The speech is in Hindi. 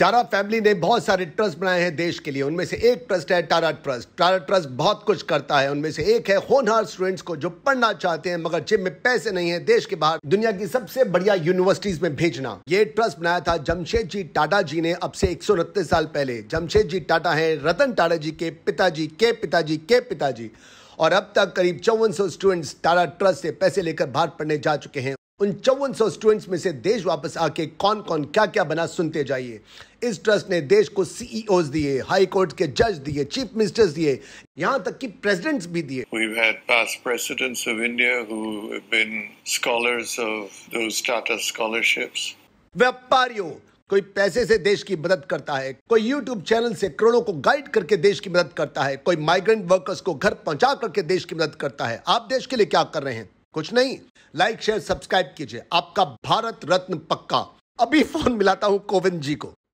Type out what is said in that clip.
टारा फैमिली ने बहुत सारे ट्रस्ट बनाए हैं देश के लिए उनमें से एक ट्रस्ट है टारा ट्रस्ट टारा ट्रस्ट बहुत कुछ करता है उनमें से एक है होनहार स्टूडेंट्स को जो पढ़ना चाहते हैं मगर जिम में पैसे नहीं है देश के बाहर दुनिया की सबसे बढ़िया यूनिवर्सिटीज में भेजना ये ट्रस्ट बनाया था जमशेद जी टाटा जी ने अब से एक साल पहले जमशेद जी टाटा है रतन टाटा जी के पिताजी के पिताजी के पिताजी और अब तक करीब चौवन सौ स्टूडेंट्स टाटा ट्रस्ट से पैसे लेकर बाहर पढ़ने जा चुके हैं उन चौवन सौ स्टूडेंट्स में से देश वापस आके कौन कौन क्या क्या बना सुनते जाइए इस ट्रस्ट ने देश को सीईओज e दिए हाई कोर्ट के जज दिए चीफ मिनिस्टर्स दिए यहाँ तक कि प्रेसिडेंट्स भी दिए We've had past presidents of India who have been scholars of those Tata scholarships. व्यापारियों कोई पैसे से देश की मदद करता है कोई यूट्यूब चैनल से करोड़ों को गाइड करके देश की मदद करता है कोई माइग्रेंट वर्कर्स को घर पहुंचा करके देश की मदद करता है आप देश के लिए क्या कर रहे हैं कुछ नहीं लाइक शेयर सब्सक्राइब कीजिए आपका भारत रत्न पक्का अभी फोन मिलाता हूं कोविंद जी को